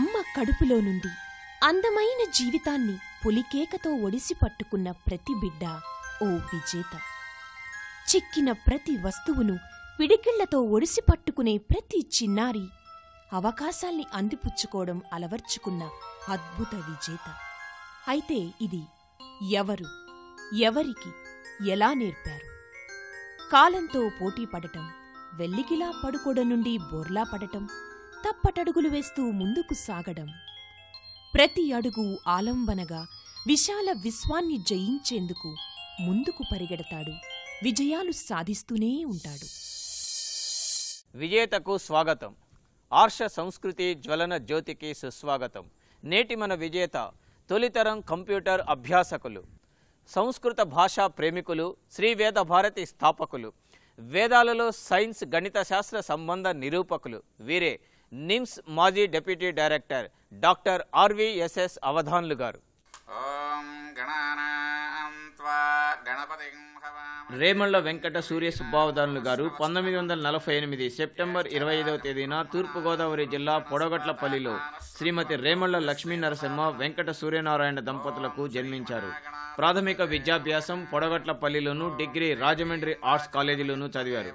అమ్మ కడుపులో నుండి అందమైన జీవితాన్ని పులికేకతో ఒడిసి పట్టుకున్న ప్రతి బిడ్డ ఓ విజేత చిక్కిన ప్రతి వస్తువును పిడికిళ్లతో ఒడిసి పట్టుకునే ప్రతి చిన్నారి అవకాశాల్ని అందిపుచ్చుకోవడం అలవర్చుకున్న అద్భుత విజేత అయితే ఇది ఎవరు ఎవరికి ఎలా నేర్పారు కాలంతో పోటీ పడటం వెల్లికిలా పడుకోడ నుండి బోర్లా పడటం తప్పటడుగులు వేస్తూ ముందుకు సాగడం ప్రతి అడుగు ఆలంబనగా విశాల విశ్వాన్ని జయించేందుకు ముందుకు పరిగెడతాడు విజయాలు సాధిస్తూనే ఉంటాడు విజేతకు స్వాగతం ఆర్ష సంస్కృతి జ్వలన జ్యోతికి సుస్వాగతం నేటి మన విజేత తొలితరం కంప్యూటర్ అభ్యాసకులు సంస్కృత భాషా ప్రేమికులు శ్రీవేద భారతి స్థాపకులు వేదాలలో సైన్స్ గణిత శాస్త్ర సంబంధ నిరూపకులు వీరే నిమ్స్ మాజీ deputy director doctor RVSS Avadhanlu గారు ఓం గణానా రేమళ్ళ వెంకట సూర్య సుబ్బావధానులు గారు పంతొమ్మిది వందల నలభై ఎనిమిది సెప్టెంబర్ ఇరవై ఐదవ తేదీన తూర్పుగోదావరి జిల్లా పొడగట్లపల్లిలో శ్రీమతి రేమళ్ళ లక్ష్మీ నరసింహ వెంకట సూర్యనారాయణ దంపతులకు జన్మించారు ప్రాథమిక విద్యాభ్యాసం పొడగట్లపల్లిలోను డిగ్రీ రాజమండ్రి ఆర్ట్స్ కాలేజీలోను చదివారు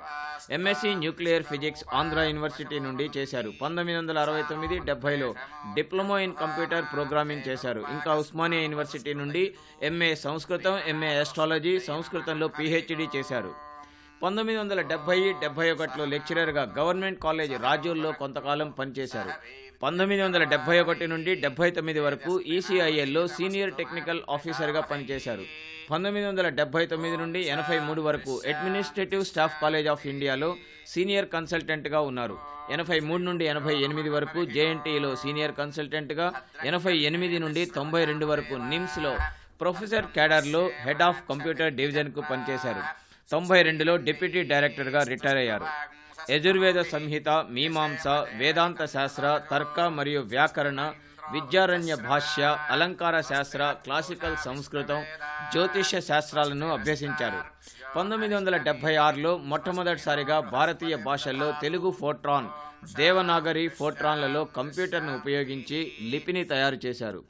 MSc nuclear physics Andhra university నుండి చేశారు పంతొమ్మిది వందల అరవై తొమ్మిది డెబ్బైలో డిప్లొమా ఇన్ కంప్యూటర్ ప్రోగ్రామింగ్ చేశారు ఇంకా ఉస్మానియా యూనివర్సిటీ నుండి ఎంఏ సంస్కృతం ఎంఏ ఆస్ట్రాలజీ సంస్కృతంలో పీహెచ్డీ చేశారు పంతొమ్మిది వందల డెబ్బై డెబ్బై ఒకటిలో లెక్చరర్గా గవర్నమెంట్ కాలేజ్ రాజోల్లో కొంతకాలం పనిచేశారు పంతొమ్మిది వందల డెబ్బై ఒకటి నుండి డెబ్బై తొమ్మిది వరకు ఈసీఐఎల్లో సీనియర్ టెక్నికల్ ఆఫీసర్గా పనిచేశారు పంతొమ్మిది వందల డెబ్బై తొమ్మిది నుండి ఎనభై మూడు వరకు అడ్మినిస్ట్రేటివ్ స్టాఫ్ కాలేజ్ ఆఫ్ ఇండియాలో సీనియర్ కన్సల్టెంట్గా ఉన్నారు ఎనభై మూడు నుండి ఎనభై ఎనిమిది వరకు జేఎన్టీలో సీనియర్ కన్సల్టెంట్గా ఎనభై ఎనిమిది నుండి తొంభై రెండు వరకు నిమ్స్లో ప్రొఫెసర్ క్యాడర్లో హెడ్ ఆఫ్ కంప్యూటర్ డివిజన్కు పనిచేశారు తొంభై రెండులో డిప్యూటీ డైరెక్టర్గా రిటైర్ అయ్యారు యజుర్వేద సంహిత మీమాంస వేదాంత శాస్త్ర తర్క మరియు వ్యాకరణ విద్యారణ్య భాష్య అలంకార శాస్త్ర క్లాసికల్ సంస్కృతం జ్యోతిష్య శాస్త్రాలను అభ్యసించారు పంతొమ్మిది వందల డెబ్భై ఆరులో మొట్టమొదటిసారిగా భారతీయ భాషల్లో తెలుగు ఫోట్రాన్ దేవనాగరి ఫోట్రాన్లలో కంప్యూటర్ను ఉపయోగించి లిపిని తయారు చేశారు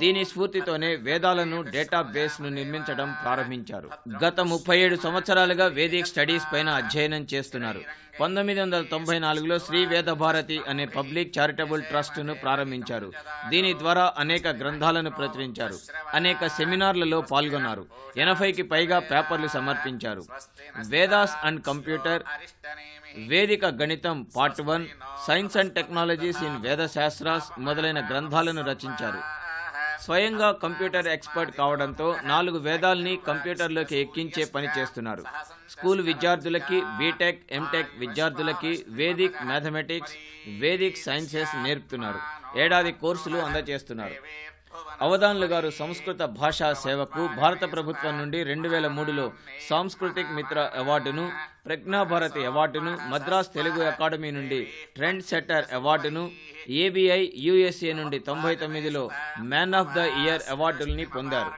దీని స్ఫూర్తితోనే వేదాలను డేటాబేస్ను నిర్మించడం ప్రారంభించారు గత ముప్పై ఏడు సంవత్సరాలుగా వేదిక్ స్టడీస్ పైన అధ్యయనం చేస్తున్నారు పంతొమ్మిది వందల తొంభై నాలుగులో శ్రీ వేద భారతి అనే పబ్లిక్ చారిటబుల్ ట్రస్ట్ను ప్రారంభించారు దీని ద్వారా అనేక గ్రంథాలను ప్రచురించారు అనేక సెమినార్లలో పాల్గొన్నారు ఎనభైకి పైగా పేపర్లు సమర్పించారు వేదాస్ అండ్ కంప్యూటర్ వేదిక గణితం part one science and technologies in Veda Shastras మొదలైన గ్రంథాలను రచించారు స్వయంగా కంప్యూటర్ ఎక్స్పర్ట్ కావడంతో నాలుగు వేదాల్ని కంప్యూటర్లోకి ఎక్కించే పని చేస్తున్నారు స్కూల్ విద్యార్థులకి బీటెక్ ఎంటెక్ విద్యార్థులకి వేదిక్ మ్యాథమెటిక్స్ వేదిక్ సైన్సెస్ నేర్పుతున్నారు ఏడాది కోర్సులు అందజేస్తున్నారు అవధాన్లు గారు సంస్కృత భాషా సేవకు భారత ప్రభుత్వం నుండి రెండు వేల మూడులో సాంస్కృతిక్ మిత్ర అవార్డును ప్రజ్ఞాభారతి అవార్డును మద్రాస్ తెలుగు అకాడమీ నుండి ట్రెండ్ సెట్టర్ అవార్డును ఏబిఐ యుఎస్ఏ నుండి తొంభై తొమ్మిదిలో మ్యాన్ ఆఫ్ ద ఇయర్ అవార్డుల్ని పొందారు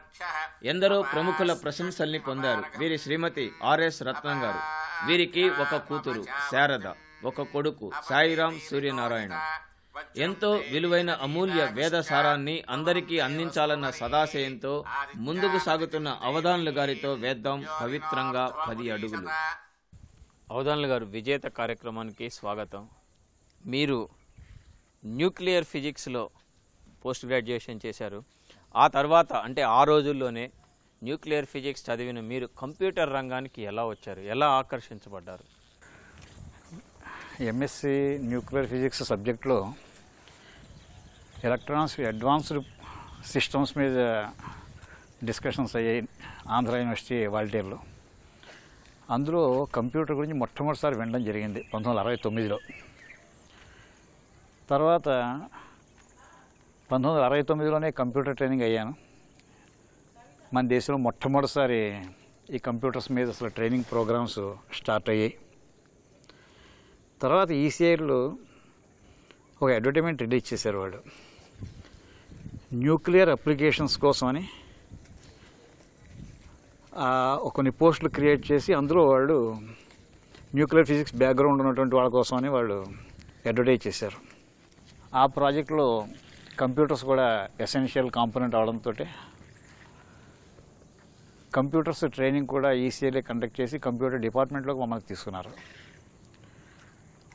ఎందరో ప్రముఖుల ప్రశంసల్ని పొందారు వీరి శ్రీమతి ఆర్ఎస్ రత్నం గారు వీరికి ఒక కూతురు శారద ఒక కొడుకు సాయిరాం సూర్యనారాయణ ఎంతో విలువైన అమూల్య వేద సారాన్ని అందరికీ అందించాలన్న సదాశయంతో ముందుకు సాగుతున్న అవధానులు గారితో వేద్దాం పవిత్రంగా పది అడుగులు అవధానులు గారు విజేత కార్యక్రమానికి స్వాగతం మీరు న్యూక్లియర్ ఫిజిక్స్లో పోస్ట్ గ్రాడ్యుయేషన్ చేశారు ఆ తర్వాత అంటే ఆ రోజుల్లోనే న్యూక్లియర్ ఫిజిక్స్ చదివిన మీరు కంప్యూటర్ రంగానికి ఎలా వచ్చారు ఎలా ఆకర్షించబడ్డారు ఎంఎస్సి న్యూక్లియర్ ఫిజిక్స్ సబ్జెక్ట్లో ఎలక్ట్రానిక్స్ అడ్వాన్స్డ్ సిస్టమ్స్ మీద డిస్కషన్స్ అయ్యాయి ఆంధ్ర యూనివర్సిటీ వాలంటీర్లు అందులో కంప్యూటర్ గురించి మొట్టమొదటిసారి వినడం జరిగింది పంతొమ్మిది వందల అరవై తొమ్మిదిలో తర్వాత పంతొమ్మిది వందల అరవై తొమ్మిదిలోనే కంప్యూటర్ ట్రైనింగ్ అయ్యాను మన దేశంలో మొట్టమొదటిసారి ఈ కంప్యూటర్స్ మీద అసలు ట్రైనింగ్ ప్రోగ్రామ్స్ స్టార్ట్ అయ్యాయి తర్వాత ఈసీఐలో ఒక అడ్వర్టైజ్మెంట్ రిలీజ్ చేశారు వాళ్ళు న్యూక్లియర్ అప్లికేషన్స్ కోసమని కొన్ని పోస్టులు క్రియేట్ చేసి అందులో వాళ్ళు న్యూక్లియర్ ఫిజిక్స్ బ్యాక్గ్రౌండ్ ఉన్నటువంటి వాళ్ళ కోసమని వాళ్ళు అడ్వర్టైజ్ చేశారు ఆ ప్రాజెక్ట్లో కంప్యూటర్స్ కూడా ఎసెన్షియల్ కాంపోనెంట్ అవడంతో కంప్యూటర్స్ ట్రైనింగ్ కూడా ఈసీఏలే కండక్ట్ చేసి కంప్యూటర్ డిపార్ట్మెంట్లోకి మమ్మల్ని తీసుకున్నారు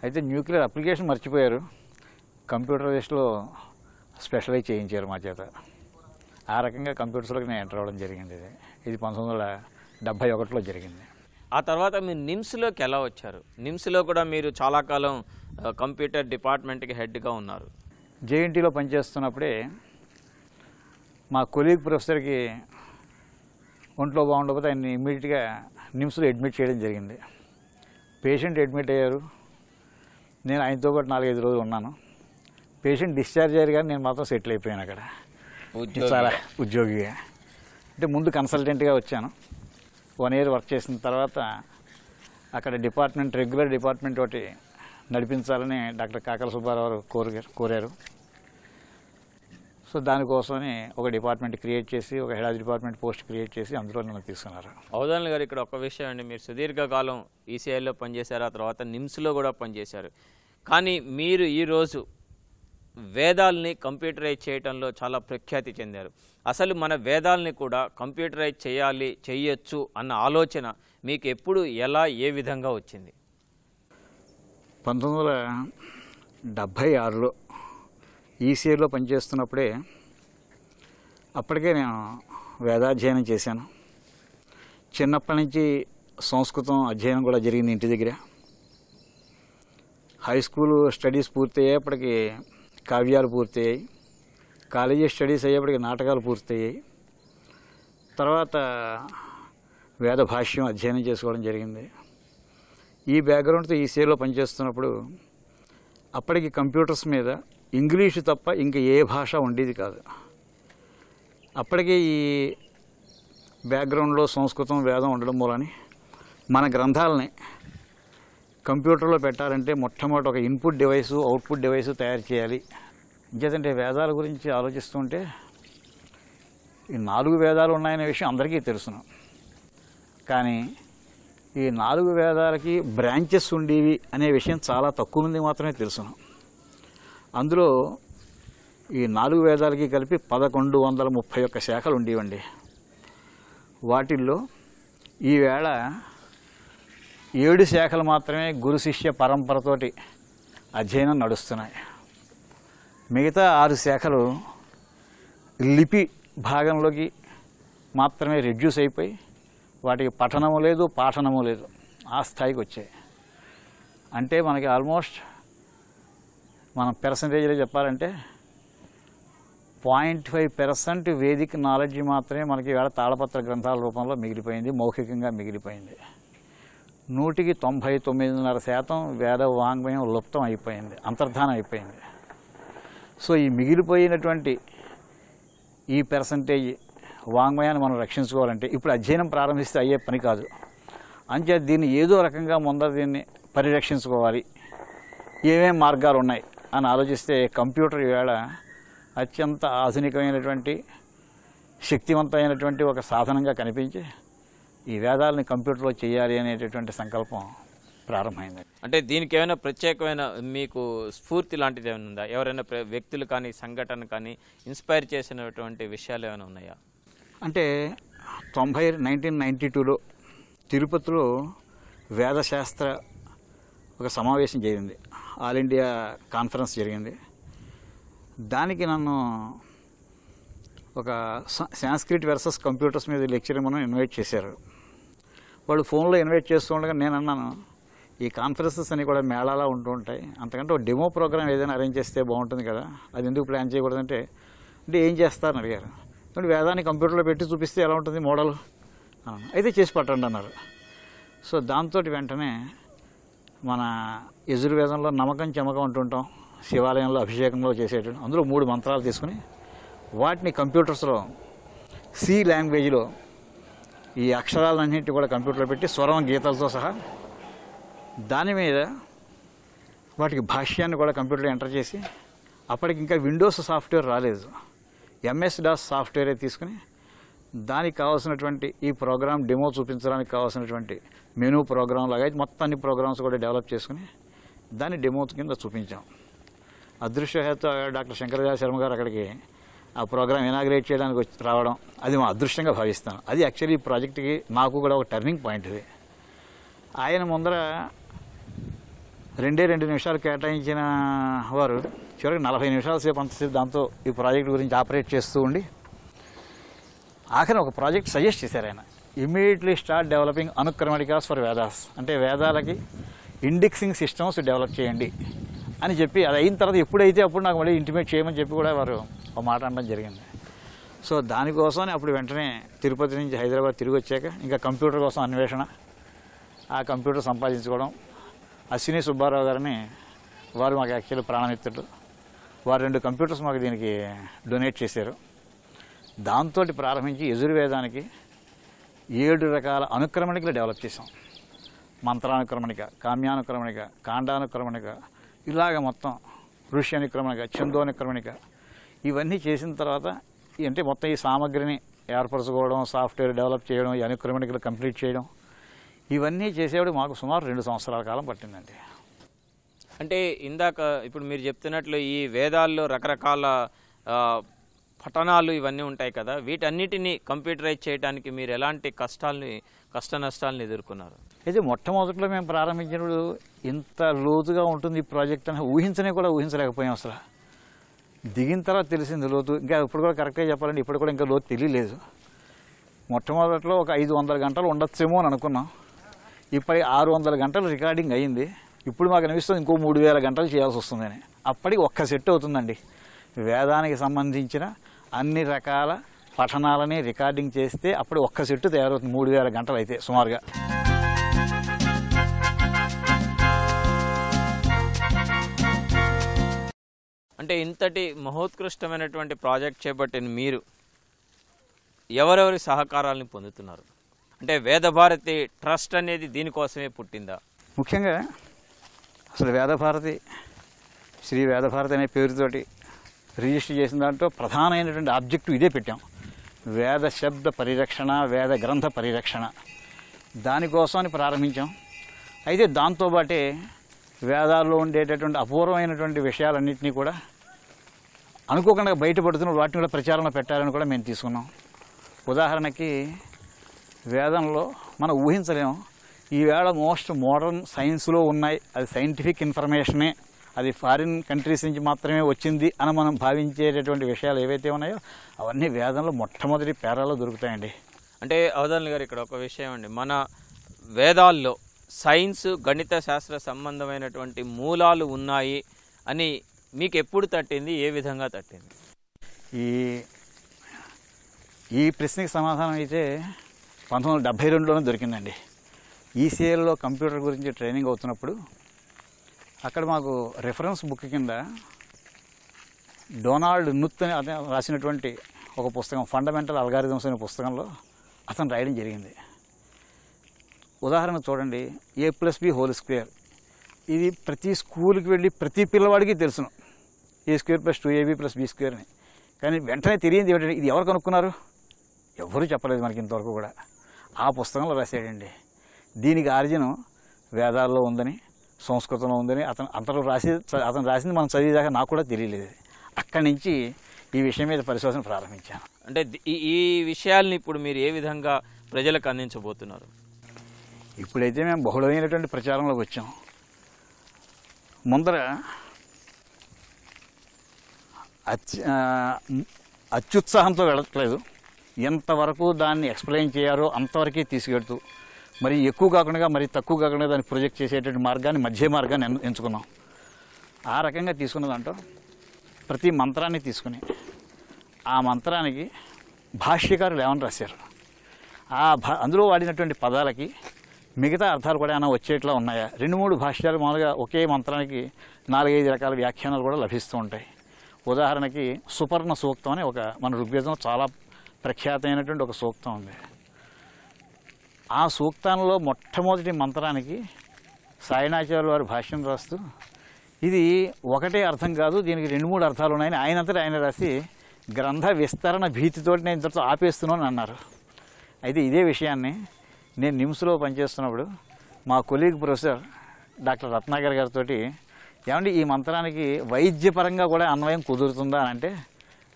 అయితే న్యూక్లియర్ అప్లికేషన్ మర్చిపోయారు కంప్యూటర్ వేస్ట్లో స్పెషలైజ్ చేయించారు మా చేత ఆ రకంగా కంప్యూటర్స్లోకి నేను ఎంటర్ అవ్వడం జరిగింది ఇది ఇది పంతొమ్మిది వందల డెబ్భై ఒకటిలో జరిగింది ఆ తర్వాత మీరు నిమ్స్లోకి ఎలా వచ్చారు నిమ్స్లో కూడా మీరు చాలా కాలం కంప్యూటర్ డిపార్ట్మెంట్కి హెడ్గా ఉన్నారు జేఎన్టీలో పనిచేస్తున్నప్పుడే మా కొలీగ్ ప్రొఫెసర్కి ఒంట్లో బాగుండకపోతే ఆయన్ని ఇమ్మీడియట్గా నిమ్స్లో అడ్మిట్ చేయడం జరిగింది పేషెంట్ అడ్మిట్ అయ్యారు నేను ఆయనతో పాటు నాలుగైదు రోజులు ఉన్నాను పేషెంట్ డిశ్చార్జ్ అయ్యారు కానీ నేను మాత్రం సెటిల్ అయిపోయాను అక్కడ చాలా ఉద్యోగిగా అంటే ముందు కన్సల్టెంట్గా వచ్చాను వన్ ఇయర్ వర్క్ చేసిన తర్వాత అక్కడ డిపార్ట్మెంట్ రెగ్యులర్ డిపార్ట్మెంట్ ఒకటి నడిపించాలని డాక్టర్ కాకల సుబ్బారావు కోరిగారు కోరారు సో దానికోసమని ఒక డిపార్ట్మెంట్ క్రియేట్ చేసి ఒక హెడ్ డిపార్ట్మెంట్ పోస్ట్ క్రియేట్ చేసి అందులో నన్ను తీసుకున్నారు అవదాన్ గారు ఇక్కడ ఒక విషయం అండి మీరు సుదీర్ఘకాలం ఈసీఐలో e పనిచేశారు ఆ తర్వాత నిమ్స్లో కూడా పనిచేశారు కానీ మీరు ఈరోజు వేదాల్ని కంప్యూటరైజ్ చేయటంలో చాలా ప్రఖ్యాతి చెందారు అసలు మన వేదాల్ని కూడా కంప్యూటరైజ్ చేయాలి చేయొచ్చు అన్న ఆలోచన మీకు ఎప్పుడు ఎలా ఏ విధంగా వచ్చింది పంతొమ్మిది వందల డెబ్భై ఆరులో ఈసీఏలో పనిచేస్తున్నప్పుడే అప్పటికే నేను వేదాధ్యయనం చేశాను చిన్నప్పటి నుంచి సంస్కృతం అధ్యయనం కూడా జరిగింది ఇంటి దగ్గర హై స్కూల్ స్టడీస్ పూర్తి అయ్యేప్పటికీ కావ్యాలు పూర్తయ్యాయి కాలేజీ స్టడీస్ అయ్యేప్పటికి నాటకాలు పూర్తయ్యాయి తర్వాత వేద భాష్యం అధ్యయనం చేసుకోవడం జరిగింది ఈ బ్యాక్గ్రౌండ్తో ఈ సేలో పనిచేస్తున్నప్పుడు అప్పటికి కంప్యూటర్స్ మీద ఇంగ్లీషు తప్ప ఇంక ఏ భాష ఉండేది కాదు అప్పటికే ఈ బ్యాక్గ్రౌండ్లో సంస్కృతం వేదం ఉండడం మూలని మన గ్రంథాలని కంప్యూటర్లో పెట్టాలంటే మొట్టమొదటి ఒక ఇన్పుట్ డివైస్ అవుట్పుట్ డివైస్ తయారు చేయాలి ఇంకేదంటే వేదాల గురించి ఆలోచిస్తుంటే ఈ నాలుగు వేదాలు ఉన్నాయనే విషయం అందరికీ తెలుసును కానీ ఈ నాలుగు వేదాలకి బ్రాంచెస్ ఉండేవి అనే విషయం చాలా తక్కువ మంది మాత్రమే తెలుసును అందులో ఈ నాలుగు వేదాలకి కలిపి పదకొండు వందల ముప్పై ఒక్క శాఖలు ఉండేవండి వాటిల్లో ఈవేళ ఏడు శాఖలు మాత్రమే గురు శిష్య పరంపరతోటి అధ్యయనం నడుస్తున్నాయి మిగతా ఆరు శాఖలు లిపి భాగంలోకి మాత్రమే రెడ్యూస్ అయిపోయి వాటికి పఠనము లేదు పాఠనము లేదు ఆ స్థాయికి వచ్చాయి అంటే మనకి ఆల్మోస్ట్ మనం పెర్సంటేజ్లో చెప్పాలంటే point five percent Vedic knowledge మాత్రమే మనకి వేళ తాళపత్ర గ్రంథాల రూపంలో మిగిలిపోయింది మౌఖికంగా మిగిలిపోయింది నూటికి తొంభై తొమ్మిదిన్నర శాతం వేద వాంగ్మయం లుప్తం అయిపోయింది అంతర్ధానం అయిపోయింది సో ఈ మిగిలిపోయినటువంటి ఈ పర్సంటేజ్ వాంగ్మయాన్ని మనం రక్షించుకోవాలంటే ఇప్పుడు అధ్యయనం ప్రారంభిస్తే అయ్యే పని కాదు అంచే దీన్ని ఏదో రకంగా ముందర దీన్ని పరిరక్షించుకోవాలి ఏమేం మార్గాలు ఉన్నాయి అని ఆలోచిస్తే కంప్యూటర్ వేళ అత్యంత ఆధునికమైనటువంటి శక్తివంతమైనటువంటి ఒక సాధనంగా కనిపించి ఈ వేదాలని కంప్యూటర్లో చేయాలి అనేటటువంటి సంకల్పం ప్రారంభమైంది అంటే దీనికి ఏమైనా ప్రత్యేకమైన మీకు స్ఫూర్తి లాంటిది ఏమైనా ఉందా ఎవరైనా వ్యక్తులు కానీ సంఘటన కానీ ఇన్స్పైర్ చేసినటువంటి విషయాలు ఏమైనా ఉన్నాయా అంటే తొంభై నైన్టీన్ నైంటీ టూలో తిరుపతిలో వేదశాస్త్ర ఒక సమావేశం జరిగింది ఆల్ ఇండియా కాన్ఫరెన్స్ జరిగింది దానికి నన్ను ఒక సాంస్క్రిట్ వర్సెస్ కంప్యూటర్స్ మీద లెక్చర్ మనం ఇన్వైట్ చేశారు వాళ్ళు ఫోన్లో ఇన్వైట్ చేస్తూ ఉండగా నేను అన్నాను ఈ కాన్ఫరెన్సెస్ అన్నీ కూడా మేళాలా ఉంటూ ఉంటాయి అంతకంటే ఒక డెమో ప్రోగ్రామ్ ఏదైనా అరేంజ్ చేస్తే బాగుంటుంది కదా అది ఎందుకు ప్లాన్ చేయకూడదంటే అంటే ఏం చేస్తారని అడిగారు అంటే వేదాన్ని కంప్యూటర్లో పెట్టి చూపిస్తే ఎలా ఉంటుంది మోడల్ అయితే చేసి పట్టండి అన్నారు సో దాంతో వెంటనే మన యజుర్వేదంలో నమ్మకం చెమకం అంటుంటాం శివాలయంలో అభిషేకంలో చేసేటువంటి అందులో మూడు మంత్రాలు తీసుకుని వాటిని కంప్యూటర్స్లో సి లాంగ్వేజ్లో ఈ అక్షరాలన్నింటి కూడా కంప్యూటర్లో పెట్టి స్వరం గీతలతో సహా దాని మీద వాటికి భాష్యాన్ని కూడా కంప్యూటర్లో ఎంటర్ చేసి అప్పటికి ఇంకా విండోస్ సాఫ్ట్వేర్ రాలేదు ఎంఎస్ డాస్ సాఫ్ట్వేరే తీసుకుని దానికి కావాల్సినటువంటి ఈ ప్రోగ్రామ్ డెమో చూపించడానికి కావాల్సినటువంటి మెనూ ప్రోగ్రామ్ లాగా మొత్తం అన్ని ప్రోగ్రామ్స్ కూడా డెవలప్ చేసుకుని దాన్ని డెమో కింద చూపించాం అదృశ్యహేత డాక్టర్ శంకరజాయ శర్మ గారు అక్కడికి ఆ ప్రోగ్రామ్ ఇనాగ్రేట్ చేయడానికి రావడం అది మా అదృష్టంగా భావిస్తాను అది యాక్చువల్లీ ఈ ప్రాజెక్ట్కి నాకు కూడా ఒక టర్నింగ్ పాయింట్ ఇది ఆయన ముందర రెండే రెండు నిమిషాలు కేటాయించిన వారు చివరికి నలభై నిమిషాల సేపు అంతసేపు దాంతో ఈ ప్రాజెక్ట్ గురించి ఆపరేట్ చేస్తూ ఉండి ఆఖరి ఒక ప్రాజెక్ట్ సజెస్ట్ చేశారు ఆయన ఇమీడియట్లీ స్టార్ట్ డెవలపింగ్ అనుక్రమణికాస్ ఫర్ వేదాస్ అంటే వేదాలకి ఇండెక్సింగ్ సిస్టమ్స్ డెవలప్ చేయండి అని చెప్పి అది అయిన తర్వాత ఎప్పుడైతే అప్పుడు నాకు మళ్ళీ ఇంటిమేట్ చేయమని చెప్పి కూడా వారు ఒక మాట అనడం జరిగింది సో దానికోసం అప్పుడు వెంటనే తిరుపతి నుంచి హైదరాబాద్ తిరిగి వచ్చాక ఇంకా కంప్యూటర్ కోసం అన్వేషణ ఆ కంప్యూటర్ సంపాదించుకోవడం అశ్విని సుబ్బారావు గారిని వారు మాకు యాక్చువల్లీ ప్రాణమిత్తుడు వారు రెండు కంప్యూటర్స్ మాకు దీనికి డొనేట్ చేశారు దాంతో ప్రారంభించి యజుర్వేదానికి ఏడు రకాల అనుక్రమణికలు డెవలప్ చేసాం మంత్రానుక్రమణిక కామ్యానుక్రమణిక కాండానుక్రమణిక ఇలాగ మొత్తం ఋషి అనుక్రమణిక ఛందోనుక్రమణిక ఇవన్నీ చేసిన తర్వాత అంటే మొత్తం ఈ సామాగ్రిని ఏర్పరచుకోవడం సాఫ్ట్వేర్ డెవలప్ చేయడం ఈ అనుక్రమణికలు కంప్లీట్ చేయడం ఇవన్నీ చేసేవాడు మాకు సుమారు రెండు సంవత్సరాల కాలం పట్టిందండి అంటే ఇందాక ఇప్పుడు మీరు చెప్తున్నట్లు ఈ వేదాల్లో రకరకాల పఠనాలు ఇవన్నీ ఉంటాయి కదా వీటన్నిటిని కంప్యూటరైజ్ చేయడానికి మీరు ఎలాంటి కష్టాలని కష్ట నష్టాలను ఎదుర్కొన్నారు అయితే మొట్టమొదట్లో మేము ప్రారంభించినప్పుడు ఇంత లోతుగా ఉంటుంది ఈ ప్రాజెక్ట్ అని ఊహించనే కూడా ఊహించలేకపోయాం అసలు దిగిన తర్వాత తెలిసింది లోతు ఇంకా ఇప్పుడు కూడా కరెక్ట్గా చెప్పాలంటే ఇప్పుడు కూడా ఇంకా లోతు తెలియలేదు మొట్టమొదట్లో ఒక ఐదు వందల గంటలు ఉండొచ్చేమో అని అనుకున్నాం ఇప్పటి ఆరు వందల గంటలు రికార్డింగ్ అయ్యింది ఇప్పుడు మాకు అనిపిస్తుంది ఇంకో మూడు వేల గంటలు చేయాల్సి వస్తుందని అప్పటికి ఒక్క సెట్ అవుతుందండి వేదానికి సంబంధించిన అన్ని రకాల పఠనాలని రికార్డింగ్ చేస్తే అప్పుడు ఒక్క సెట్టు తయారవుతుంది మూడు వేల గంటలు అయితే సుమారుగా అంటే ఇంతటి మహోత్కృష్టమైనటువంటి ప్రాజెక్ట్ చేపట్టిన మీరు ఎవరెవరి సహకారాలను పొందుతున్నారు అంటే వేదభారతి ట్రస్ట్ అనేది దీనికోసమే పుట్టిందా ముఖ్యంగా అసలు వేదభారతి శ్రీ వేదభారతి అనే పేరుతోటి రిజిస్టర్ చేసిన దాంట్లో ప్రధానమైనటువంటి ఆబ్జెక్టివ్ ఇదే పెట్టాం వేద శబ్ద పరిరక్షణ వేద గ్రంథ పరిరక్షణ దానికోసమని ప్రారంభించాం అయితే దాంతోపాటే వేదాల్లో ఉండేటటువంటి అపూర్వమైనటువంటి విషయాలన్నింటినీ కూడా అనుకోకుండా బయటపడుతున్న వాటిని కూడా ప్రచారంలో పెట్టాలని కూడా మేము తీసుకున్నాం ఉదాహరణకి వేదంలో మనం ఊహించలేము ఈవేళ మోస్ట్ మోడర్న్ సైన్స్లో ఉన్నాయి అది సైంటిఫిక్ ఇన్ఫర్మేషనే అది ఫారిన్ కంట్రీస్ నుంచి మాత్రమే వచ్చింది అని మనం భావించేటటువంటి విషయాలు ఏవైతే ఉన్నాయో అవన్నీ వేదంలో మొట్టమొదటి పేరాలో దొరుకుతాయండి అంటే అవధాన్ గారు ఇక్కడ ఒక విషయం అండి మన వేదాల్లో సైన్స్ గణిత శాస్త్ర సంబంధమైనటువంటి మూలాలు ఉన్నాయి అని మీకు ఎప్పుడు తట్టింది ఏ విధంగా తట్టింది ఈ ఈ ప్రశ్నకి సమాధానం అయితే పంతొమ్మిది వందల డెబ్బై రెండులోనే దొరికిందండి ఈసీఏలో కంప్యూటర్ గురించి ట్రైనింగ్ అవుతున్నప్పుడు అక్కడ మాకు రెఫరెన్స్ బుక్ కింద డొనాల్డ్ నుత్ అని అతను రాసినటువంటి ఒక పుస్తకం ఫండమెంటల్ అల్గారిథమ్స్ అనే పుస్తకంలో అతను రాయడం జరిగింది ఉదాహరణ చూడండి A plus B whole square ఇది ప్రతి స్కూల్కి వెళ్ళి ప్రతి పిల్లవాడికి తెలుసును A square plus two AB plus B square అని కానీ వెంటనే తెలియంది ఏమిటంటే ఇది ఎవరు కనుక్కున్నారు ఎవరు చెప్పలేదు మనకి ఇంతవరకు కూడా ఆ పుస్తకంలో రాశాడండి దీనికి ఆర్జనం వేదాల్లో ఉందని సంస్కృతంలో ఉందని అతను అంతలో రాసి అతను రాసింది మనం చదివేదాకా నాకు కూడా తెలియలేదు అక్కడి నుంచి ఈ విషయం మీద పరిశోధన ప్రారంభించాను అంటే ఈ విషయాల్ని ఇప్పుడు మీరు ఏ విధంగా ప్రజలకు అందించబోతున్నారు ఇప్పుడైతే మేము బహుళమైనటువంటి ప్రచారంలోకి వచ్చాం ముందర అత్యుత్సాహంతో వెళ్ళట్లేదు ఎంతవరకు దాన్ని ఎక్స్ప్లెయిన్ చేయారో అంతవరకే తీసుకెడుతూ మరి ఎక్కువ కాకుండా మరి తక్కువ కాకుండా దాన్ని ప్రొజెక్ట్ చేసేటువంటి మార్గాన్ని మధ్య మార్గాన్ని ఎంచుకున్నాం ఆ రకంగా తీసుకున్న దాంట్లో ప్రతి మంత్రాన్ని తీసుకుని ఆ మంత్రానికి భాష్యకారులు ఏమని రాశారు ఆ భా అందులో వాడినటువంటి పదాలకి మిగతా అర్థాలు కూడా ఏమైనా వచ్చేట్లా ఉన్నాయా రెండు మూడు భాష్యాలు మామూలుగా ఒకే మంత్రానికి నాలుగైదు రకాల వ్యాఖ్యానాలు కూడా లభిస్తూ ఉంటాయి ఉదాహరణకి సుపర్ణ సూక్తం అని ఒక మన ఋగ్వేదంలో చాలా ప్రఖ్యాతమైనటువంటి ఒక సూక్తం ఉంది ఆ సూక్తంలో మొట్టమొదటి మంత్రానికి సాయినాచార్యుల వారి భాష్యం రాస్తూ ఇది ఒకటే అర్థం కాదు దీనికి రెండు మూడు అర్థాలు ఉన్నాయని ఆయనంతటా ఆయన రాసి గ్రంథ విస్తరణ భీతితోటి నేను ఇంతటితో ఆపేస్తున్నాను అన్నారు అయితే ఇదే విషయాన్ని నేను నిమ్స్లో పనిచేస్తున్నప్పుడు మా కొలీగ్ ప్రొఫెసర్ డాక్టర్ రత్నాకర్ గారితో ఏమంటే ఈ మంత్రానికి వైద్యపరంగా కూడా అన్వయం కుదురుతుందా అంటే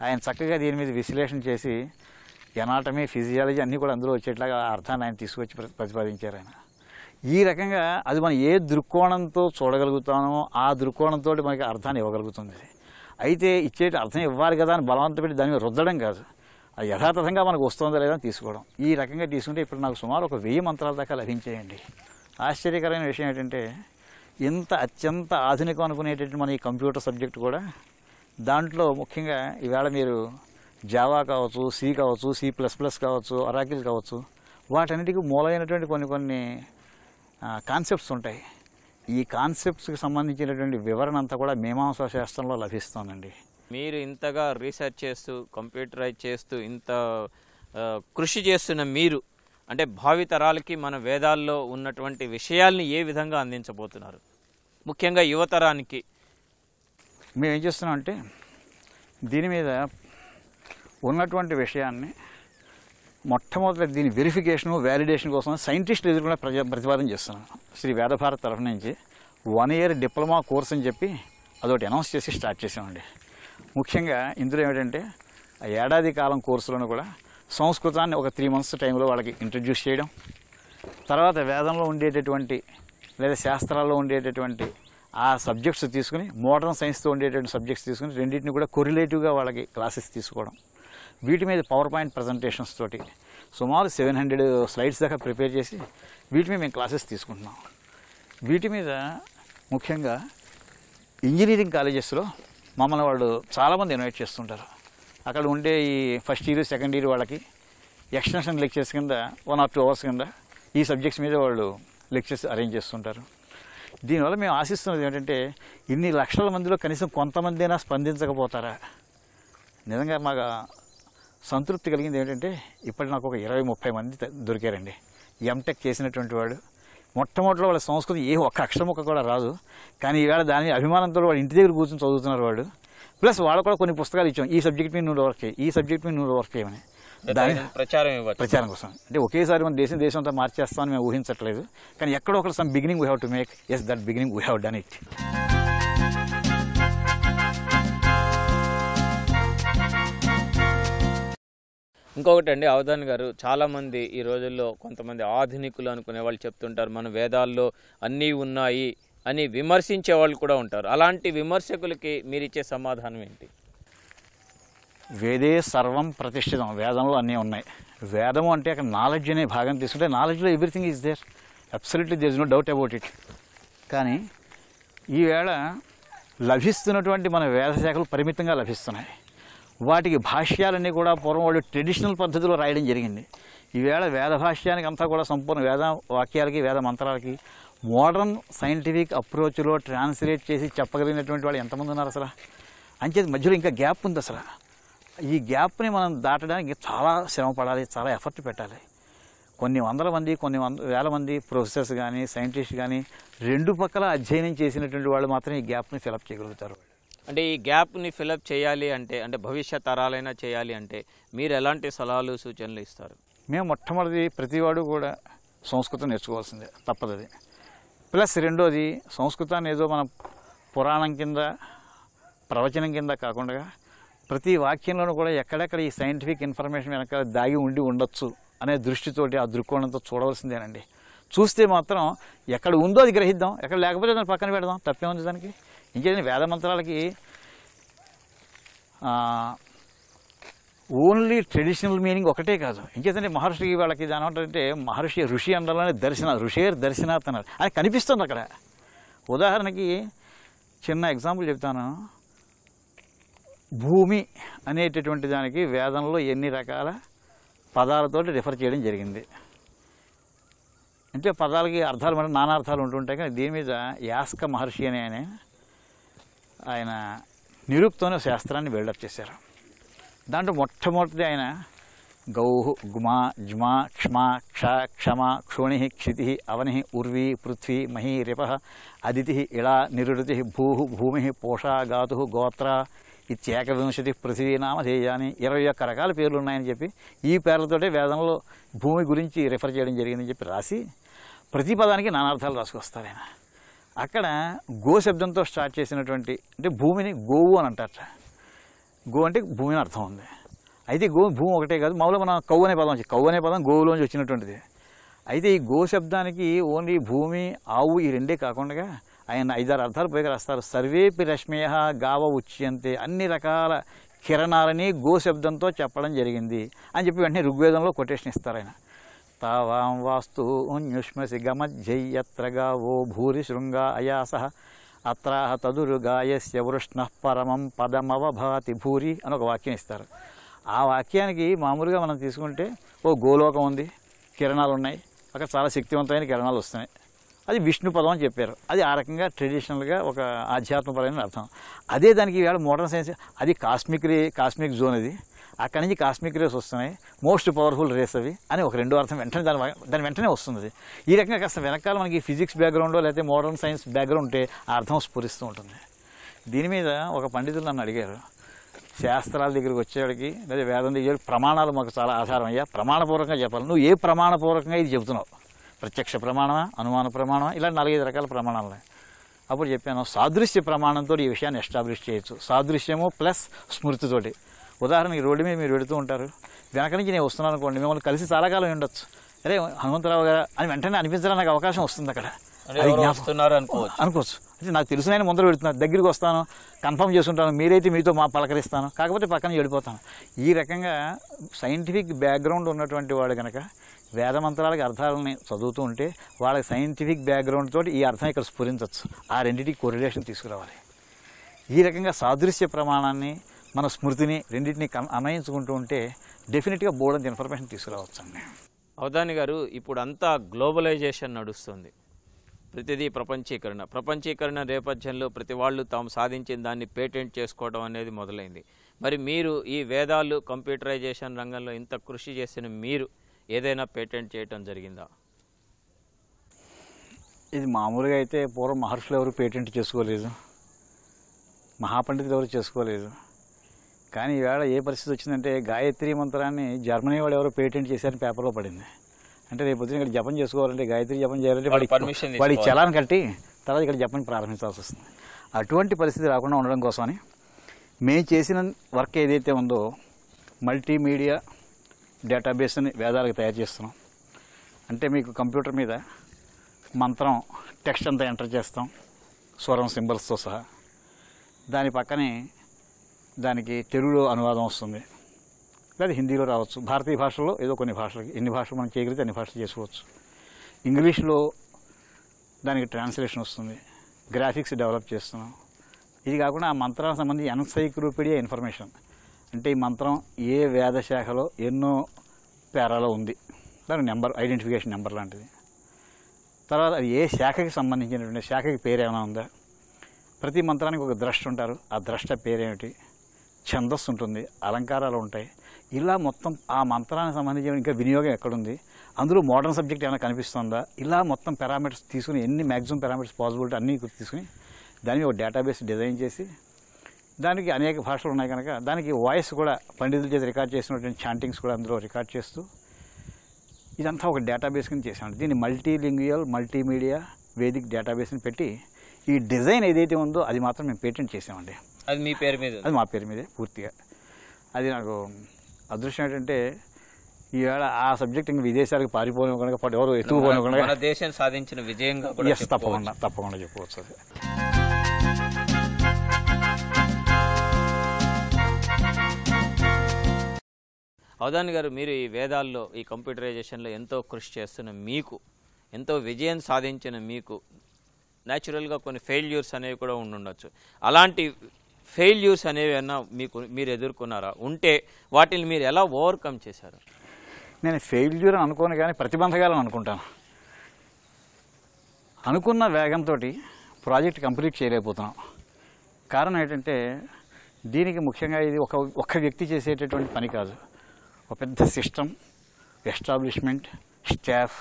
ఆయన చక్కగా దీని మీద విశ్లేషణ చేసి ఎనాటమీ ఫిజియాలజీ అన్నీ కూడా అందులో వచ్చేట్లాగా అర్థాన్ని ఆయన తీసుకొచ్చి ప్రతిపాదించారు ఆయన ఈ రకంగా అది మనం ఏ దృక్కోణంతో చూడగలుగుతామో ఆ దృక్కోణంతో మనకి అర్థాన్ని ఇవ్వగలుగుతుంది అయితే ఇచ్చే అర్థం ఇవ్వాలి కదా అని బలవంత పెట్టి దాని మీద రుద్దడం కాదు అది యథాతథంగా మనకు వస్తుందా లేదా తీసుకోవడం ఈ రకంగా తీసుకుంటే ఇప్పుడు నాకు సుమారు ఒక వెయ్యి మంత్రాల దాకా లభించేయండి ఆశ్చర్యకరమైన విషయం ఏంటంటే ఇంత అత్యంత ఆధునికం అనుకునేటటువంటి మన ఈ కంప్యూటర్ సబ్జెక్ట్ కూడా దాంట్లో ముఖ్యంగా ఈవేళ మీరు జావా కావచ్చు సి కావచ్చు సి ప్లస్ ప్లస్ కావచ్చు అరాకిల్ కావచ్చు వాటన్నిటికీ మూలమైనటువంటి కొన్ని కొన్ని కాన్సెప్ట్స్ ఉంటాయి ఈ కాన్సెప్ట్స్కి సంబంధించినటువంటి వివరణ అంతా కూడా మీమాంస శాస్త్రంలో లభిస్తుందండి మీరు ఇంతగా రీసెర్చ్ చేస్తూ కంప్యూటరైజ్ చేస్తూ ఇంత కృషి చేస్తున్న మీరు అంటే భావితరాలకి మన వేదాల్లో ఉన్నటువంటి విషయాల్ని ఏ విధంగా అందించబోతున్నారు ముఖ్యంగా యువతరానికి మేము ఏం చేస్తున్నాం అంటే దీని మీద ఉన్నటువంటి విషయాన్ని మొట్టమొదటి దీని వెరిఫికేషను వ్యాలిడేషన్ కోసం సైంటిస్టులు ఎదుర్కొనే ప్రజా ప్రతిపాదన చేస్తున్నాను శ్రీ వేదభారత్ తరఫు నుంచి వన్ ఇయర్ డిప్లొమా కోర్స్ అని చెప్పి అదొకటి అనౌన్స్ చేసి స్టార్ట్ చేసామండి ముఖ్యంగా ఇందులో ఏమిటంటే ఏడాది కాలం కోర్సులను కూడా సంస్కృతాన్ని ఒక త్రీ మంత్స్ టైంలో వాళ్ళకి ఇంట్రడ్యూస్ చేయడం తర్వాత వేదంలో ఉండేటటువంటి లేదా శాస్త్రాల్లో ఉండేటటువంటి ఆ సబ్జెక్ట్స్ తీసుకుని మోడర్న్ సైన్స్తో ఉండేటువంటి సబ్జెక్ట్స్ తీసుకుని రెండింటిని కూడా కొరిలేటివ్గా వాళ్ళకి క్లాసెస్ తీసుకోవడం వీటి మీద పవర్ పాయింట్ ప్రజెంటేషన్స్ తోటి సుమారు సెవెన్ హండ్రెడ్ స్లైడ్స్ దాకా ప్రిపేర్ చేసి వీటి మీద మేము క్లాసెస్ తీసుకుంటున్నాం వీటి మీద ముఖ్యంగా ఇంజనీరింగ్ కాలేజెస్లో మమ్మల్ని వాళ్ళు చాలామంది ఇన్వైట్ చేస్తుంటారు అక్కడ ఉండే ఈ ఫస్ట్ ఇయర్ సెకండ్ ఇయర్ వాళ్ళకి ఎక్స్టెన్షన్ లెక్చర్స్ కింద వన్ ఆర్ టూ అవర్స్ కింద ఈ సబ్జెక్ట్స్ మీద వాళ్ళు లెక్చర్స్ అరేంజ్ చేస్తుంటారు దీనివల్ల మేము ఆశిస్తున్నది ఏంటంటే ఇన్ని లక్షల మందిలో కనీసం కొంతమంది అయినా స్పందించకపోతారా నిజంగా మాకు సంతృప్తి కలిగింది ఏంటంటే ఇప్పటి నాకు ఒక ఇరవై ముప్పై మంది దొరికారండి ఎంటెక్ చేసినటువంటి వాడు మొట్టమొదటిలో వాళ్ళ సంస్కృతి ఏ ఒక్క అక్షరం ఒక్క కూడా రాదు కానీ ఈవేళ దాని అభిమానంతో వాడు ఇంటి దగ్గర కూర్చొని చదువుతున్నారు వాడు ప్లస్ వాళ్ళు కూడా కొన్ని పుస్తకాలు ఇచ్చాం ఈ సబ్జెక్ట్ మీద నువ్వు వర్క్ చేయి ఈ సబ్జెక్ట్ మీద నువ్వు వర్క్ చేయమని దాని ప్రచారం ప్రచారం కోసం అంటే ఒకేసారి మన దేశం దేశం అంతా మార్చేస్తామని మేము ఊహించట్లేదు కానీ ఎక్కడో ఒకటి some beginning we have to make yes that beginning we have done it ఇంకొకటి అండి అవధాన్ గారు చాలామంది ఈ రోజుల్లో కొంతమంది ఆధునికులు అనుకునే వాళ్ళు చెప్తుంటారు మన వేదాల్లో అన్నీ ఉన్నాయి అని విమర్శించే వాళ్ళు కూడా ఉంటారు అలాంటి విమర్శకులకి మీరిచ్చే సమాధానం ఏంటి వేదే సర్వం ప్రతిష్ఠితం వేదంలో అన్నీ ఉన్నాయి వేదము అంటే అక్కడ నాలెడ్జ్ అనే భాగం తీసుకుంటే నాలెడ్జ్లో everything is there absolutely there is no doubt about it కానీ ఈవేళ లభిస్తున్నటువంటి మన వేద శాఖలు పరిమితంగా లభిస్తున్నాయి వాటికి భాష్యాలన్నీ కూడా పూర్వం వాళ్ళు ట్రెడిషనల్ పద్ధతిలో రాయడం జరిగింది ఈవేళ వేద భాష్యానికి అంతా కూడా సంపూర్ణ వేద వాక్యాలకి వేద మంత్రాలకి మోడర్న్ సైంటిఫిక్ అప్రోచ్లో ట్రాన్స్లేట్ చేసి చెప్పగలిగినటువంటి వాళ్ళు ఎంతమంది ఉన్నారు అసలు అంచేది మధ్యలో ఇంకా గ్యాప్ ఉంది అసలు ఈ గ్యాప్ని మనం దాటడానికి చాలా శ్రమ పడాలి చాలా ఎఫర్ట్ పెట్టాలి కొన్ని వందల మంది కొన్ని వంద వేల మంది ప్రొఫెసర్స్ కానీ సైంటిస్ట్ కానీ రెండు పక్కల అధ్యయనం చేసినటువంటి వాళ్ళు మాత్రం ఈ గ్యాప్ని ఫిలప్ చేయగలుగుతారు అంటే ఈ గ్యాప్ని ఫిలప్ చేయాలి అంటే అంటే భవిష్యత్ తరాలైనా చేయాలి అంటే మీరు ఎలాంటి సలహాలు సూచనలు ఇస్తారు మేము మొట్టమొదటి ప్రతివాడు కూడా సంస్కృతం నేర్చుకోవాల్సిందే తప్పదు ప్లస్ రెండోది సంస్కృతాన్ని ఏదో మనం పురాణం కింద ప్రవచనం కింద కాకుండా ప్రతి వాక్యంలోనూ కూడా ఎక్కడెక్కడ ఈ సైంటిఫిక్ ఇన్ఫర్మేషన్ వెనక దాగి ఉండి ఉండొచ్చు అనే దృష్టితోటి ఆ దృక్కోణంతో చూడవలసిందేనండి చూస్తే మాత్రం ఎక్కడ ఉందో అది గ్రహిద్దాం ఎక్కడ లేకపోతే దాన్ని పక్కన పెడదాం తప్పేముంది దానికి ఇంకేదైనా వేద మంత్రాలకి ఓన్లీ ట్రెడిషనల్ మీనింగ్ ఒకటే కాదు ఇంకేతంటే మహర్షి వాళ్ళకి దాని ఏంటంటే మహర్షి ఋషి అనలోనే దర్శన ఋషేర్ దర్శనార్థ అన్నారు అది కనిపిస్తుంది అక్కడ ఉదాహరణకి చిన్న ఎగ్జాంపుల్ చెప్తాను భూమి అనేటటువంటి దానికి వేదంలో ఎన్ని రకాల పదాలతో రిఫర్ చేయడం జరిగింది అంటే పదాలకి అర్థాలు అంటే నానార్థాలు ఉంటుంటాయి కానీ దీని మీద యాస్క మహర్షి అనే ఆయన ఆయన నిరుక్తోనే శాస్త్రాన్ని బిల్డప్ చేశారు దాంట్లో మొట్టమొదటిది ఆయన గౌ గుమా జ్మా క్ష్మా క్ష క్షమ క్షోణి క్షితి అవని ఉర్వి పృథ్వీ మహి రిప అదితి ఇళా నిరుడితి భూ భూమి పోషా గాతు గోత్ర ఇత్యేకవింశతి పృథివీ నామధేయాని ఇరవై ఒక్క రకాల పేర్లు ఉన్నాయని చెప్పి ఈ పేర్లతోటే వేదంలో భూమి గురించి రిఫర్ చేయడం జరిగిందని చెప్పి రాసి ప్రతి పదానికి నానార్థాలు రాసుకొస్తారు ఆయన అక్కడ గో శబ్దంతో స్టార్ట్ చేసినటువంటి అంటే భూమిని గోవు అని అంటారు గో అంటే భూమి అని అర్థం ఉంది అయితే గో భూమి ఒకటే కాదు మామూలు మనం కౌ అనే పదం కౌ అనే పదం గోవులోంచి వచ్చినటువంటిది అయితే ఈ గో శబ్దానికి ఓన్లీ భూమి ఆవు ఈ రెండే కాకుండా ఆయన ఐదారు అర్థాలు పైకి రాస్తారు సర్వేపి రశ్మేహ గావ ఉచ్యంతే అన్ని రకాల కిరణాలని గో శబ్దంతో చెప్పడం జరిగింది అని చెప్పి వెంటనే ఋగ్వేదంలో కొటేషన్ ఇస్తారు ఆయన తావాం వాస్తు ఉన్యుష్మసి గమజ్జయ్యత్రగా ఓ భూరి శృంగా అయాస అత్రాహ తదురు గాయస్య వృష్ణ పరమం పదమవభాతి భూరి అని ఒక వాక్యం ఇస్తారు ఆ వాక్యానికి మామూలుగా మనం తీసుకుంటే ఓ గోలోకం ఉంది కిరణాలు ఉన్నాయి అక్కడ చాలా శక్తివంతమైన కిరణాలు వస్తున్నాయి అది విష్ణు పదం అని చెప్పారు అది ఆ రకంగా ట్రెడిషనల్గా ఒక ఆధ్యాత్మపరమైన అర్థం అదే దానికి ఈవేళ మోడర్న్ సైన్స్ అది కాస్మిక్ కాస్మిక్ జోన్ అది అక్కడి నుంచి కాస్మిక్ రేస్ వస్తున్నాయి మోస్ట్ పవర్ఫుల్ రేస్ అవి అని ఒక రెండో అర్థం వెంటనే దాని దాని వెంటనే వస్తుంది ఈ రకంగా కాస్త వెనకాల మనకి ఫిజిక్స్ బ్యాక్గ్రౌండ్ లేకపోతే మోడర్న్ సైన్స్ బ్యాక్గ్రౌండ్ ఉంటే ఆ అర్థం స్ఫురిస్తూ ఉంటుంది దీని మీద ఒక పండితులు నన్ను అడిగారు శాస్త్రాల దగ్గరికి వచ్చేవాడికి లేదా వేదం దగ్గర ప్రమాణాలు మాకు చాలా ఆధారం అయ్యా ప్రమాణపూర్వకంగా చెప్పాలి నువ్వు ఏ ప్రమాణపూర్వకంగా ఇది చెబుతున్నావు ప్రత్యక్ష ప్రమాణమా అనుమాన ప్రమాణమా ఇలా నాలుగైదు రకాల ప్రమాణాలు అప్పుడు చెప్పాను సాదృశ్య ప్రమాణంతో ఈ విషయాన్ని ఎస్టాబ్లిష్ చేయొచ్చు సాదృశ్యము ప్లస్ స్మృతితోటి ఉదాహరణ ఈ రోడ్డు మీద మీరు వెళుతూ ఉంటారు వెనక నుంచి నేను వస్తున్నాను అనుకోండి మిమ్మల్ని కలిసి చాలా కాలం ఉండొచ్చు అరే హనుమంతరావు గారు అని వెంటనే అనిపించడానికి నాకు అవకాశం వస్తుంది అక్కడ అనుకోవచ్చు అంటే నాకు తెలుసు నేను ముందర పెడుతున్నాను దగ్గరికి వస్తాను కన్ఫర్మ్ చేసుకుంటాను మీరైతే మీతో మా పలకరిస్తాను కాకపోతే పక్కన వెళ్ళిపోతాను ఈ రకంగా సైంటిఫిక్ బ్యాక్గ్రౌండ్ ఉన్నటువంటి వాడు కనుక మంత్రాలకు అర్థాలని చదువుతూ ఉంటే వాళ్ళకి సైంటిఫిక్ బ్యాక్గ్రౌండ్ తోటి ఈ అర్థం ఇక్కడ స్ఫురించవచ్చు ఆ రెండింటికి కొరిలేషన్ తీసుకురావాలి ఈ రకంగా సాదృశ్య ప్రమాణాన్ని మన స్మృతిని రెండింటిని అన్వయించుకుంటూ ఉంటే డెఫినెట్గా అంత ఇన్ఫర్మేషన్ తీసుకురావచ్చు అండి అవధాని గారు ఇప్పుడు అంతా గ్లోబలైజేషన్ నడుస్తుంది ప్రతిదీ ప్రపంచీకరణ ప్రపంచీకరణ నేపథ్యంలో ప్రతి వాళ్ళు తాము సాధించిన దాన్ని పేటెంట్ చేసుకోవడం అనేది మొదలైంది మరి మీరు ఈ వేదాలు కంప్యూటరైజేషన్ రంగంలో ఇంత కృషి చేసిన మీరు ఏదైనా పేటెంట్ చేయటం జరిగిందా ఇది మామూలుగా అయితే పూర్వం మహర్షులు ఎవరు పేటెంట్ చేసుకోలేదు మహాపండితులు ఎవరు చేసుకోలేదు కానీ ఈవేళ ఏ పరిస్థితి వచ్చిందంటే గాయత్రి మంత్రాన్ని జర్మనీ వాళ్ళు ఎవరో పేటెంట్ చేశారని పేపర్లో పడింది అంటే రేపు పొద్దున ఇక్కడ జపం చేసుకోవాలంటే గాయత్రి జపం చేయాలంటే వాడి పర్మిషన్ వాడి చలాన్ని కట్టి తర్వాత ఇక్కడ జపం ప్రారంభించాల్సి వస్తుంది అటువంటి పరిస్థితి రాకుండా ఉండడం కోసమని మేము చేసిన వర్క్ ఏదైతే ఉందో మల్టీమీడియా డేటాబేస్ని వేదాలకు తయారు చేస్తున్నాం అంటే మీకు కంప్యూటర్ మీద మంత్రం టెక్స్ట్ అంతా ఎంటర్ చేస్తాం స్వరం సింబల్స్తో సహా దాని పక్కనే దానికి తెలుగులో అనువాదం వస్తుంది లేదా హిందీలో రావచ్చు భారతీయ భాషలో ఏదో కొన్ని భాషలకి ఎన్ని భాషలు మనం చేయగలిగితే అన్ని భాషలు చేసుకోవచ్చు ఇంగ్లీష్లో దానికి ట్రాన్స్లేషన్ వస్తుంది గ్రాఫిక్స్ డెవలప్ చేస్తున్నాం ఇది కాకుండా ఆ మంత్రానికి సంబంధించి ఎన్సైక్లోపీడియా ఇన్ఫర్మేషన్ అంటే ఈ మంత్రం ఏ వేద శాఖలో ఎన్నో పేరాలో ఉంది దాని నెంబర్ ఐడెంటిఫికేషన్ నెంబర్ లాంటిది తర్వాత అది ఏ శాఖకి సంబంధించినటువంటి శాఖకి పేరు ఏమైనా ఉందా ప్రతి మంత్రానికి ఒక ద్రష్ట ఉంటారు ఆ ద్రష్ట పేరేమిటి ఛందస్సు ఉంటుంది అలంకారాలు ఉంటాయి ఇలా మొత్తం ఆ మంత్రానికి సంబంధించిన ఇంకా వినియోగం ఎక్కడుంది అందులో మోడర్న్ సబ్జెక్ట్ ఏమైనా కనిపిస్తుందా ఇలా మొత్తం పారామీటర్స్ తీసుకుని ఎన్ని మ్యాక్సిమం పారామీటర్స్ పాసిబిలిటీ అన్నీ తీసుకుని దానికి ఒక డేటాబేస్ డిజైన్ చేసి దానికి అనేక భాషలు ఉన్నాయి కనుక దానికి వాయిస్ కూడా పండితుల చేసి రికార్డ్ చేసినటువంటి చాంటింగ్స్ కూడా అందులో రికార్డ్ చేస్తూ ఇదంతా ఒక డేటాబేస్ కింద చేశాను దీన్ని మల్టీలింగ్వియల్ మల్టీమీడియా వేదిక్ డేటాబేస్ని పెట్టి ఈ డిజైన్ ఏదైతే ఉందో అది మాత్రం మేము పేటెంట్ చేసామండి అది మీ పేరు మీద అది మా పేరు మీదే పూర్తిగా అది నాకు అదృష్టం ఏంటంటే ఈవేళ ఆ సబ్జెక్ట్ ఇంకా విదేశాలకు పారిపోయి కనుక ఎవరు ఎత్తుకుపోయి కనుక దేశం సాధించిన విజయంగా తప్పకుండా తప్పకుండా చెప్పవచ్చు అది అవధాని గారు మీరు ఈ వేదాల్లో ఈ కంప్యూటరైజేషన్లో ఎంతో కృషి చేస్తున్న మీకు ఎంతో విజయం సాధించిన మీకు న్యాచురల్గా కొన్ని ఫెయిల్యూర్స్ అనేవి కూడా ఉండుండొచ్చు అలాంటి ఫెయిల్యూర్స్ అనేవి అన్నా మీకు మీరు ఎదుర్కొన్నారా ఉంటే వాటిని మీరు ఎలా ఓవర్కమ్ చేశారు నేను ఫెయిల్యూర్ అనుకోను కానీ ప్రతిబంధకాలను అనుకుంటాను అనుకున్న వేగంతో ప్రాజెక్ట్ కంప్లీట్ చేయలేకపోతున్నాం కారణం ఏంటంటే దీనికి ముఖ్యంగా ఇది ఒక ఒక్క వ్యక్తి చేసేటటువంటి పని కాదు ఒక పెద్ద సిస్టమ్ ఎస్టాబ్లిష్మెంట్ స్టాఫ్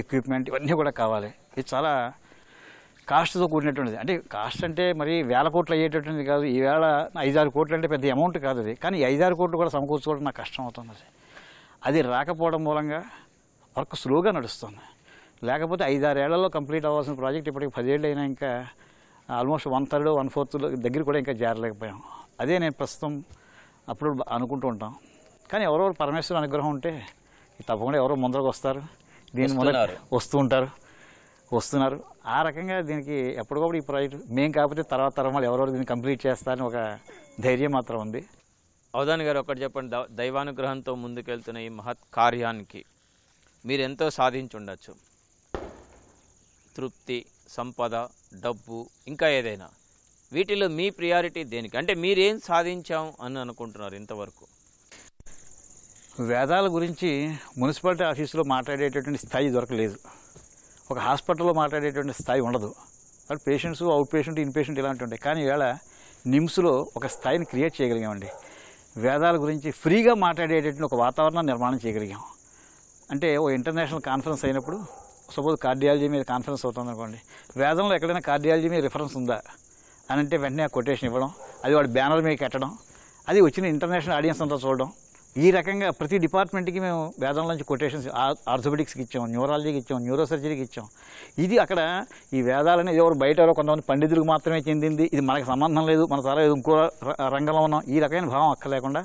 ఎక్విప్మెంట్ ఇవన్నీ కూడా కావాలి ఇది చాలా కాస్ట్తో కూడినటువంటిది అంటే కాస్ట్ అంటే మరి వేల కోట్లు అయ్యేటటువంటిది కాదు ఈవేళ ఐదారు కోట్లు అంటే పెద్ద అమౌంట్ కాదు అది కానీ ఐదారు కోట్లు కూడా సమకూర్చుకోవడం నాకు కష్టం అవుతుంది అది రాకపోవడం మూలంగా వర్క్ స్లోగా నడుస్తుంది లేకపోతే ఐదారు ఏళ్లలో కంప్లీట్ అవ్వాల్సిన ప్రాజెక్ట్ ఇప్పటికి పదేళ్ళు అయినా ఇంకా almost one third one fourth దగ్గర కూడా ఇంకా జారలేకపోయాం అదే నేను ప్రస్తుతం అప్పుడు అనుకుంటూ ఉంటాం కానీ ఎవరో పరమేశ్వరుడు అనుగ్రహం ఉంటే తప్పకుండా ఎవరో ముందరకు వస్తారు దీని ముందు వస్తూ ఉంటారు వస్తున్నారు ఆ రకంగా దీనికి ఎప్పటికప్పుడు ఈ ప్రాజెక్ట్ మేము కాకపోతే తర్వాత తరం వాళ్ళు ఎవరెవరు దీన్ని కంప్లీట్ చేస్తారని ఒక ధైర్యం మాత్రం ఉంది అవదాన్ గారు ఒకటి చెప్పండి దైవానుగ్రహంతో ముందుకెళ్తున్న ఈ మహత్ కార్యానికి మీరు ఎంతో సాధించుండొచ్చు తృప్తి సంపద డబ్బు ఇంకా ఏదైనా వీటిలో మీ ప్రియారిటీ దేనికి అంటే మీరేం సాధించాం అని అనుకుంటున్నారు ఇంతవరకు వేదాల గురించి మున్సిపాలిటీ ఆఫీసులో మాట్లాడేటటువంటి స్థాయి దొరకలేదు ఒక హాస్పిటల్లో మాట్లాడేటువంటి స్థాయి ఉండదు కాబట్టి patients out patient in patient ఇలాంటి ఉంటాయి కానీ ఈవేళ నిమ్స్లో ఒక స్థాయిని క్రియేట్ చేయగలిగామండి వేదాల గురించి ఫ్రీగా మాట్లాడేటటువంటి ఒక వాతావరణాన్ని నిర్మాణం చేయగలిగాం అంటే ఓ ఇంటర్నేషనల్ కాన్ఫరెన్స్ అయినప్పుడు సపోజ్ కార్డియాలజీ మీద కాన్ఫరెన్స్ అవుతుంది అనుకోండి వేదంలో ఎక్కడైనా కార్డియాలజీ మీద రిఫరెన్స్ ఉందా అని అంటే వెంటనే ఆ కొటేషన్ ఇవ్వడం అది వాడు బ్యానర్ మీద కట్టడం అది వచ్చిన ఇంటర్నేషనల్ ఆడియన్స్ అంతా చూడడం ఈ రకంగా ప్రతి డిపార్ట్మెంట్కి మేము వేదం నుంచి కొటేషన్స్ ఆర్థోపెడిక్స్కి ఇచ్చాం న్యూరాలజీకి ఇచ్చాం న్యూరో సర్జరీకి ఇచ్చాం ఇది అక్కడ ఈ వేదాలని ఎవరు బయట కొంతమంది పండితులకు మాత్రమే చెందింది ఇది మనకు సంబంధం లేదు మన సారా ఇంకో రంగంలో ఉన్నాం ఈ రకమైన భావం అక్కర్లేకుండా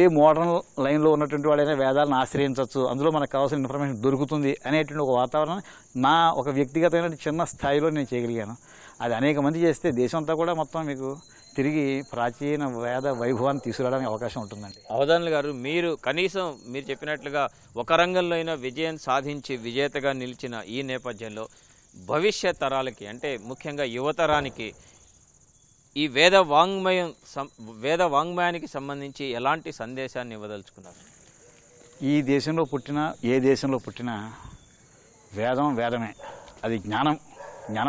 ఏ మోడర్న్ లైన్లో ఉన్నటువంటి వాళ్ళైనా వేదాలను ఆశ్రయించవచ్చు అందులో మనకు కావాల్సిన ఇన్ఫర్మేషన్ దొరుకుతుంది అనేటువంటి ఒక వాతావరణం నా ఒక వ్యక్తిగతమైన చిన్న స్థాయిలో నేను చేయగలిగాను అది అనేక మంది చేస్తే దేశం అంతా కూడా మొత్తం మీకు తిరిగి ప్రాచీన వేద వైభవాన్ని తీసుకురావడానికి అవకాశం ఉంటుందండి అవధానులు గారు మీరు కనీసం మీరు చెప్పినట్లుగా ఒక రంగంలో అయినా విజయం సాధించి విజేతగా నిలిచిన ఈ నేపథ్యంలో భవిష్యత్ తరాలకి అంటే ముఖ్యంగా యువతరానికి ఈ వేద వాంగ్మయం వేద వాంగ్మయానికి సంబంధించి ఎలాంటి సందేశాన్ని ఇవ్వదలుచుకున్నారు ఈ దేశంలో పుట్టిన ఏ దేశంలో పుట్టినా వేదం వేదమే అది జ్ఞానం జ్ఞాన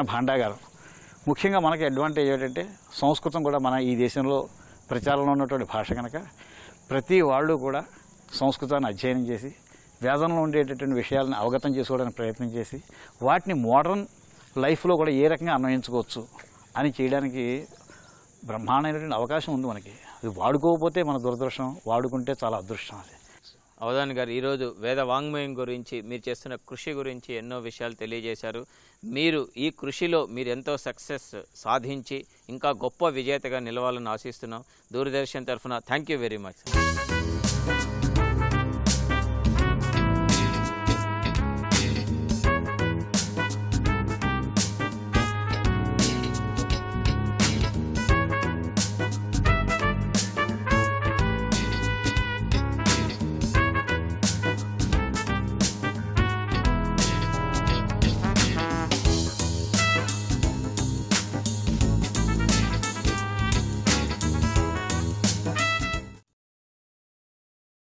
ముఖ్యంగా మనకి అడ్వాంటేజ్ ఏంటంటే సంస్కృతం కూడా మన ఈ దేశంలో ప్రచారంలో ఉన్నటువంటి భాష కనుక ప్రతి వాళ్ళు కూడా సంస్కృతాన్ని అధ్యయనం చేసి వేదంలో ఉండేటటువంటి విషయాలను అవగతం చేసుకోవడానికి ప్రయత్నం చేసి వాటిని మోడర్న్ లైఫ్లో కూడా ఏ రకంగా అన్వయించుకోవచ్చు అని చేయడానికి బ్రహ్మాండమైనటువంటి అవకాశం ఉంది మనకి అది వాడుకోకపోతే మన దురదృష్టం వాడుకుంటే చాలా అదృష్టం అది అవధాన్ గారు ఈరోజు వేద వాంగ్మయం గురించి మీరు చేస్తున్న కృషి గురించి ఎన్నో విషయాలు తెలియజేశారు మీరు ఈ కృషిలో మీరు ఎంతో సక్సెస్ సాధించి ఇంకా గొప్ప విజేతగా నిలవాలని ఆశిస్తున్నాం దూరదర్శన్ తరఫున థ్యాంక్ యూ వెరీ మచ్